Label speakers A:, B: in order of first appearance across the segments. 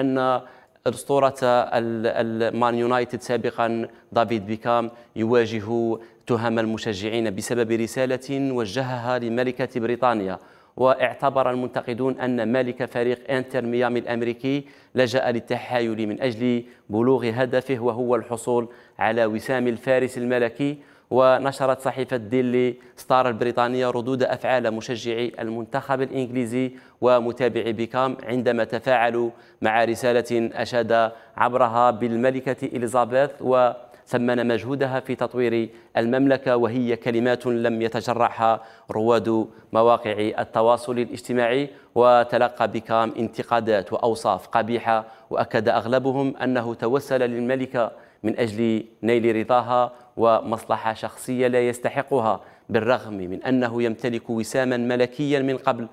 A: ان اسطوره المان يونايتد سابقا دافيد بيكام يواجه تهم المشجعين بسبب رساله وجهها لملكه بريطانيا واعتبر المنتقدون ان مالك فريق انتر ميامي الامريكي لجا للتحايل من اجل بلوغ هدفه وهو الحصول على وسام الفارس الملكي ونشرت صحيفة ديلي ستار البريطانية ردود أفعال مشجعي المنتخب الإنجليزي ومتابعي بيكام عندما تفاعلوا مع رسالة أشاد عبرها بالملكة إليزابيث و ثمن مجهودها في تطوير المملكة وهي كلمات لم يتجرعها رواد مواقع التواصل الاجتماعي وتلقى بكام انتقادات وأوصاف قبيحة وأكد أغلبهم أنه توسل للملكة من أجل نيل رضاها ومصلحة شخصية لا يستحقها بالرغم من أنه يمتلك وساما ملكيا من قبل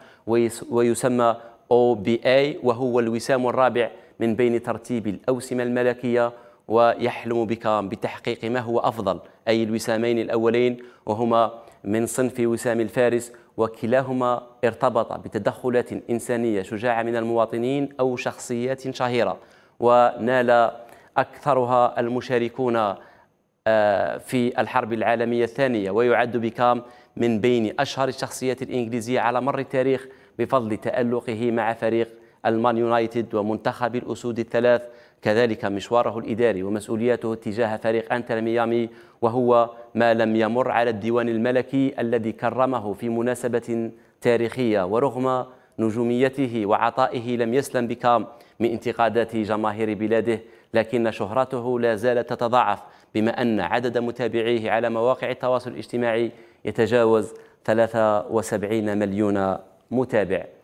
A: ويسمى او بي اي وهو الوسام الرابع من بين ترتيب الأوسمة الملكية ويحلم بك بتحقيق ما هو أفضل أي الوسامين الأولين وهما من صنف وسام الفارس وكلاهما ارتبط بتدخلات إنسانية شجاعة من المواطنين أو شخصيات شهيرة ونال أكثرها المشاركون آه، في الحرب العالمية الثانية ويعد بكام من بين أشهر الشخصيات الإنجليزية على مر التاريخ بفضل تألقه مع فريق المان يونايتد ومنتخب الأسود الثلاث كذلك مشواره الإداري ومسؤولياته تجاه فريق أنتر ميامي وهو ما لم يمر على الديوان الملكي الذي كرمه في مناسبة تاريخية ورغم نجوميته وعطائه لم يسلم بكام من انتقادات جماهير بلاده لكن شهرته لا زالت تتضاعف بما أن عدد متابعيه على مواقع التواصل الاجتماعي يتجاوز 73 مليون متابع